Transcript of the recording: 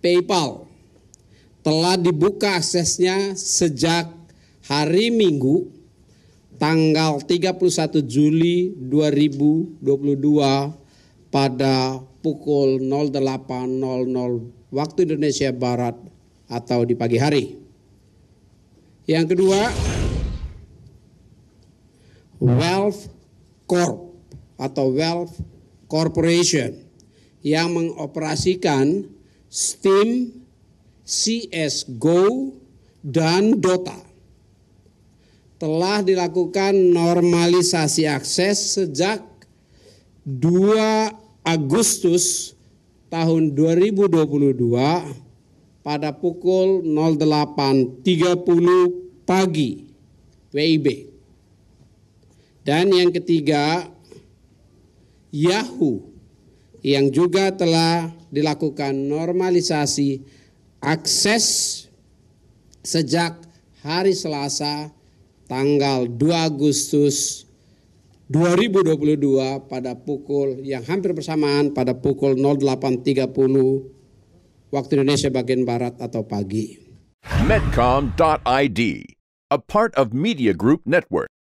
PayPal telah dibuka aksesnya sejak hari Minggu tanggal 31 Juli 2022 pada pukul 08.00 waktu Indonesia Barat atau di pagi hari. Yang kedua, Wealth Corp atau Wealth Corporation yang mengoperasikan Steam, CSGO, dan Dota. Telah dilakukan normalisasi akses sejak 2 Agustus tahun 2022 pada pukul 08.30 pagi WIB. Dan yang ketiga, Yahoo yang juga telah dilakukan normalisasi akses sejak hari Selasa tanggal 2 Agustus 2022 pada pukul yang hampir bersamaan pada pukul 08.30 waktu Indonesia bagian barat atau pagi. Medcom.id, a part of Media Group Network.